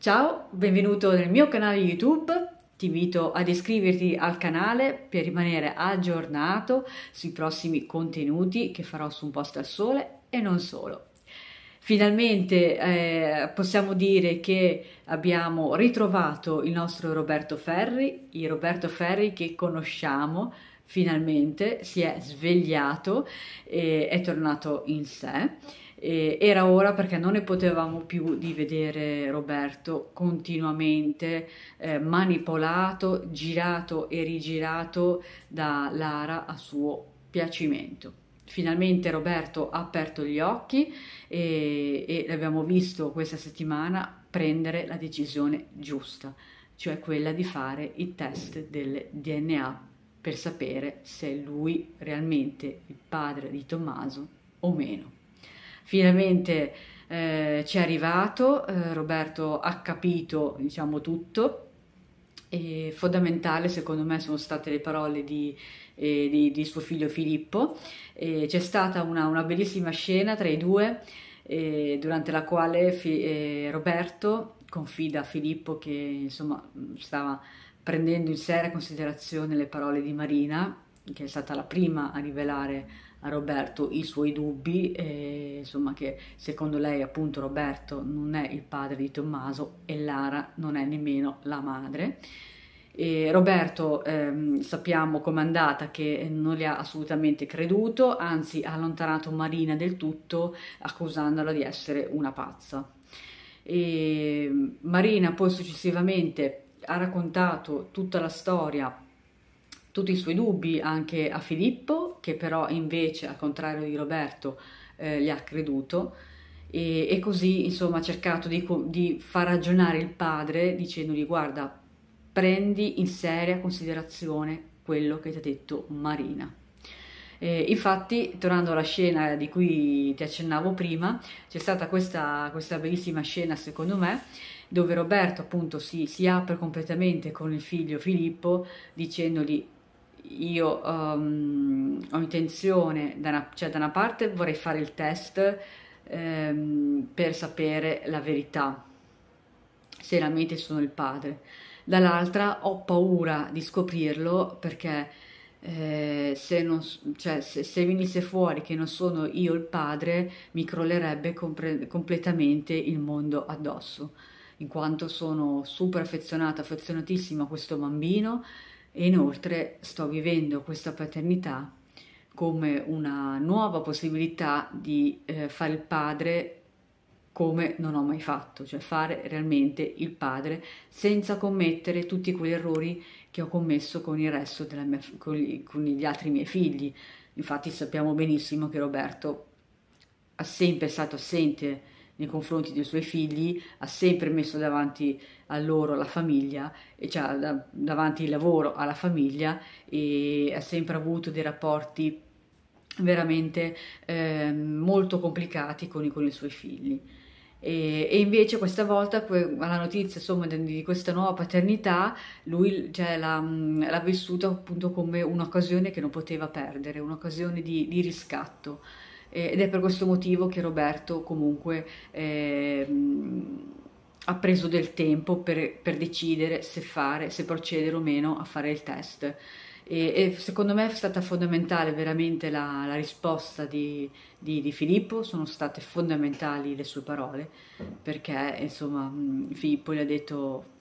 Ciao, benvenuto nel mio canale YouTube. Ti invito ad iscriverti al canale per rimanere aggiornato sui prossimi contenuti che farò su Un posto al sole e non solo. Finalmente eh, possiamo dire che abbiamo ritrovato il nostro Roberto Ferri, il Roberto Ferri che conosciamo finalmente si è svegliato e è tornato in sé. E era ora perché non ne potevamo più di vedere Roberto continuamente eh, manipolato, girato e rigirato da Lara a suo piacimento. Finalmente Roberto ha aperto gli occhi e, e l'abbiamo visto questa settimana prendere la decisione giusta, cioè quella di fare i test del DNA per sapere se è lui realmente il padre di Tommaso o meno. Finalmente eh, ci è arrivato, eh, Roberto ha capito diciamo tutto e fondamentale secondo me sono state le parole di, eh, di, di suo figlio Filippo, c'è stata una, una, bellissima scena tra i due eh, durante la quale eh, Roberto confida a Filippo che insomma stava prendendo in seria considerazione le parole di Marina, che è stata la prima a rivelare a Roberto i suoi dubbi, e, insomma che secondo lei appunto Roberto non è il padre di Tommaso e Lara non è nemmeno la madre. E Roberto ehm, sappiamo com'è andata che non le ha assolutamente creduto, anzi ha allontanato Marina del tutto accusandola di essere una pazza. E Marina poi successivamente ha raccontato tutta la storia, tutti i suoi dubbi anche a Filippo, che però invece, al contrario di Roberto, eh, gli ha creduto. E, e, così insomma ha cercato di, di, far ragionare il padre dicendogli guarda prendi in seria considerazione quello che ti ha detto Marina eh, infatti tornando alla scena di cui ti accennavo prima c'è stata questa, questa bellissima scena secondo me dove Roberto appunto si, si apre completamente con il figlio Filippo dicendogli io um, ho intenzione, da una, cioè da una parte vorrei fare il test um, per sapere la verità, se realmente sono il padre, dall'altra ho paura di scoprirlo perché eh, se, non, cioè, se, se, venisse fuori che non sono io il padre mi crollerebbe completamente il mondo addosso in quanto sono super affezionata, affezionatissima a questo bambino e inoltre sto vivendo questa paternità come una nuova possibilità di eh, fare il padre come non ho mai fatto, cioè fare realmente il padre senza commettere tutti quegli errori che ho commesso con il resto della mia, con gli, con gli altri miei figli. Infatti sappiamo benissimo che Roberto ha sempre stato assente nei confronti dei suoi figli, ha sempre messo davanti a loro la famiglia, cioè davanti il lavoro alla famiglia e ha sempre avuto dei rapporti veramente eh, molto complicati con, con i suoi figli. E, e, invece questa volta alla notizia insomma, di questa nuova paternità lui cioè, l'ha vissuta appunto come un'occasione che non poteva perdere, un'occasione di, di riscatto eh, ed è per questo motivo che Roberto comunque eh, ha preso del tempo per, per, decidere se fare, se procedere o meno a fare il test. E, e secondo me è stata fondamentale veramente la, la risposta di, di, di, Filippo, sono state fondamentali le sue parole, perché insomma Filippo gli ha detto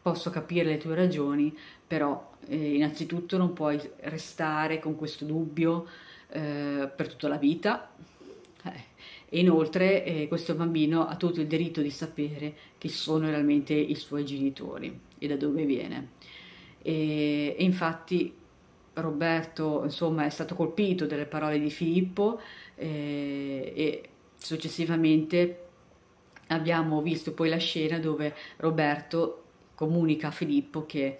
posso capire le tue ragioni, però eh, innanzitutto non puoi restare con questo dubbio eh, per tutta la vita eh, e inoltre eh, questo bambino ha tutto il diritto di sapere chi sono realmente i suoi genitori e da dove viene. E, e infatti Roberto insomma, è stato colpito dalle parole di Filippo eh, e successivamente abbiamo visto poi la scena dove Roberto comunica a Filippo che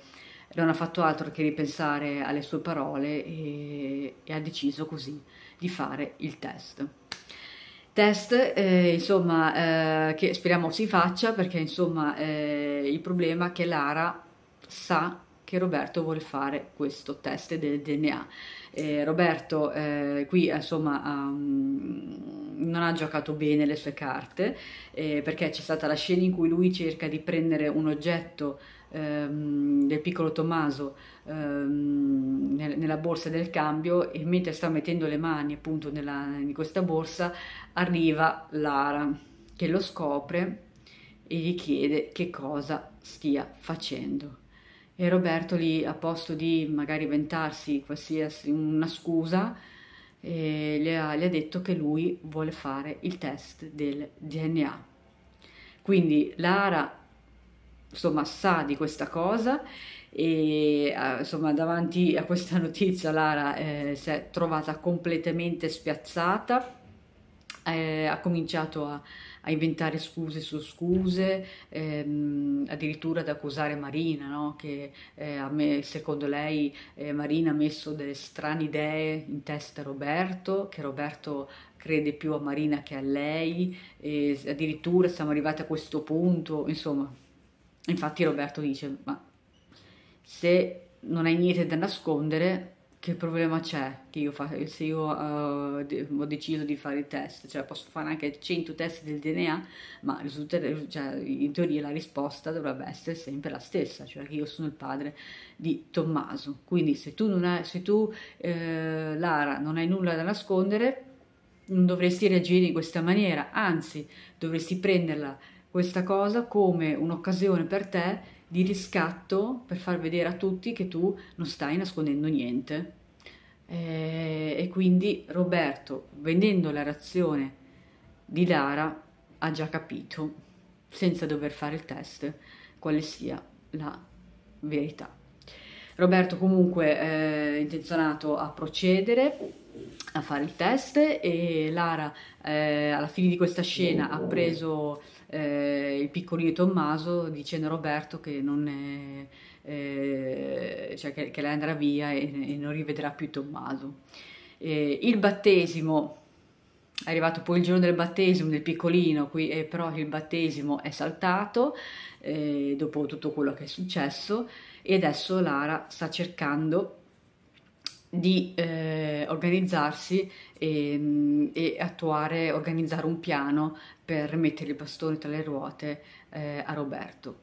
non ha fatto altro che ripensare alle sue parole e, e ha deciso così di fare il test. Test, eh, insomma, eh, che speriamo si faccia perché, insomma, eh, il problema è che Lara sa che Roberto vuole fare questo test del DNA. Eh, Roberto eh, qui insomma um, non ha giocato bene le sue carte eh, perché c'è stata la scena in cui lui cerca di prendere un oggetto ehm, del piccolo Tommaso ehm, nel, nella borsa del cambio e mentre sta mettendo le mani appunto nella, in questa borsa arriva Lara che lo scopre e gli chiede che cosa stia facendo. E Roberto lì, a posto di magari inventarsi qualsiasi una scusa, e gli, ha, le ha detto che lui vuole fare il test del DNA. Quindi Lara insomma, sa di questa cosa e eh, insomma davanti a questa notizia Lara eh, si è trovata completamente spiazzata, eh, ha cominciato a, a, inventare scuse su scuse, ehm, addirittura ad accusare Marina, no? che eh, me, secondo lei eh, Marina ha messo delle strane idee in testa a Roberto, che Roberto crede più a Marina che a lei, e addirittura siamo arrivati a questo punto, insomma Infatti Roberto dice, ma se non hai niente da nascondere, che problema c'è che io fa, se io uh, eh, de ho deciso di fare il test? Cioè posso fare anche 100 test del DNA, ma risulta, cioè, in teoria la risposta dovrebbe essere sempre la stessa, cioè che io sono il padre di Tommaso. Quindi se tu, non hai, se tu eh, Lara, non hai nulla da nascondere, non dovresti reagire in questa maniera, anzi dovresti prenderla questa cosa come un'occasione per te di riscatto per far vedere a tutti che tu non stai nascondendo niente. Eh, e quindi Roberto, vedendo la reazione di Lara, ha già capito, senza dover fare il test, quale sia la verità. Roberto comunque è eh, intenzionato a procedere, a fare il test e Lara eh, alla fine di questa scena ha preso eh, il piccolino Tommaso dicendo a Roberto che, è, eh, cioè che, che lei andrà via e, e, non rivedrà più Tommaso. Eh, il battesimo, è arrivato poi il giorno del battesimo del piccolino, qui, eh, però il battesimo è saltato eh, dopo tutto quello che è successo e adesso Lara sta cercando di eh, organizzarsi e, mm, e, attuare, organizzare un piano per mettere il bastone tra le ruote eh, a Roberto.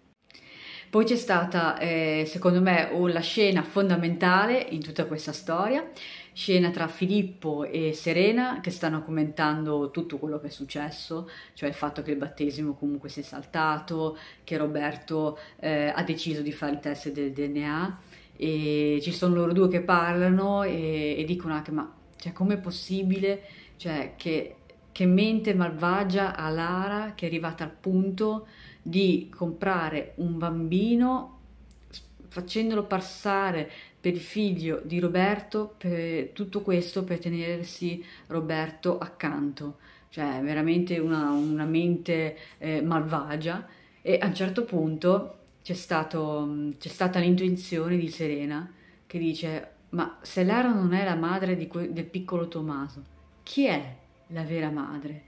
Poi c'è stata, eh, secondo me, la scena fondamentale in tutta questa storia, scena tra Filippo e Serena che stanno commentando tutto quello che è successo, cioè il fatto che il battesimo comunque si è saltato, che Roberto eh, ha deciso di fare il test del DNA e ci sono loro due che parlano e, e dicono anche ma cioè, è possibile cioè, che, che mente malvagia ha Lara che è arrivata al punto di comprare un bambino facendolo passare per il figlio di Roberto, per tutto questo per tenersi Roberto accanto, cioè veramente una, una mente eh, malvagia e a un certo punto c'è, stato, mm, c'è stata l'intuizione di Serena che dice ma se Lara non è la madre que- del piccolo Tommaso, chi è la vera madre?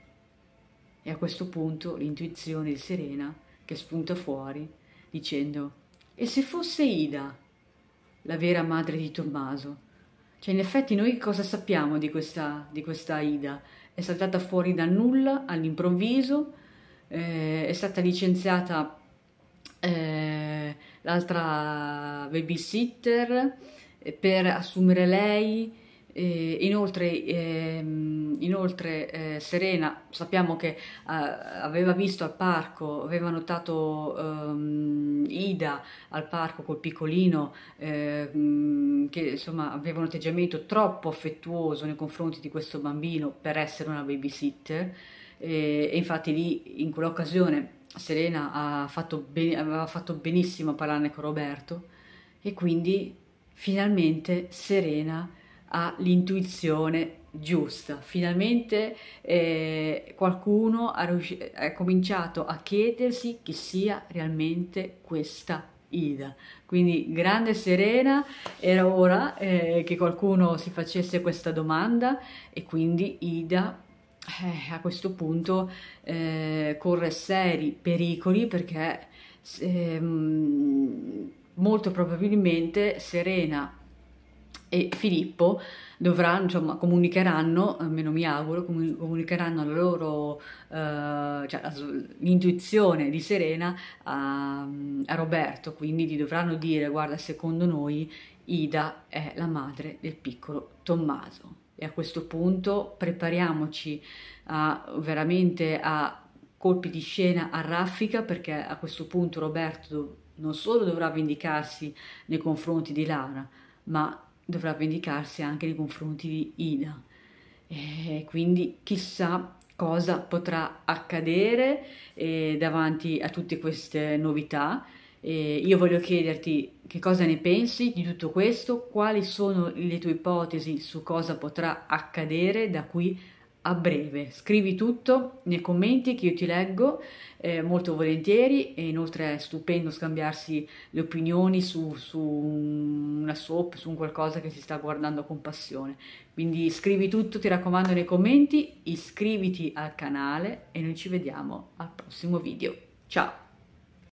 E a questo punto l'intuizione di Serena che spunta fuori dicendo e se fosse Ida la vera madre di Tommaso? Cioè in effetti noi cosa sappiamo di questa, di questa Ida? È saltata fuori dal nulla all'improvviso, eh, è stata licenziata eh, l'altra babysitter eh, per assumere lei. Eh, inoltre, ehm, inoltre eh, Serena sappiamo che eh, aveva visto al parco, aveva notato ehm, Ida al parco col piccolino ehm, che insomma aveva un atteggiamento troppo affettuoso nei confronti di questo bambino per essere una babysitter eh, e infatti lì in quell'occasione Serena ha fatto aveva fatto benissimo a parlarne con Roberto e quindi finalmente Serena ha l'intuizione giusta. Finalmente eh, qualcuno ha, cominciato a chiedersi chi sia realmente questa Ida. Quindi grande serena, era ora eh, che qualcuno si facesse questa domanda e quindi Ida eh, a questo punto eh, corre seri pericoli perché eh, molto probabilmente Serena e Filippo dovranno, insomma, comunicheranno, eh, almeno mi auguro, comunicheranno la loro, eh, cioè, l'intuizione di Serena a, a, Roberto, quindi gli dovranno dire, guarda, secondo noi Ida è la madre del piccolo Tommaso e a questo punto prepariamoci a, veramente a colpi di scena a raffica perché a questo punto Roberto non solo dovrà vendicarsi nei confronti di Lara ma dovrà vendicarsi anche nei confronti di Ida. E quindi chissà cosa potrà accadere eh, davanti a tutte queste novità. E io voglio chiederti che cosa ne pensi di tutto questo? Quali sono le tue ipotesi su cosa potrà accadere da qui a breve? Scrivi tutto nei commenti che io ti leggo eh, molto volentieri e inoltre è stupendo scambiarsi le opinioni su, su una soap, su un qualcosa che si sta guardando con passione. Quindi scrivi tutto, ti raccomando, nei commenti, iscriviti al canale e noi ci vediamo al prossimo video. Ciao!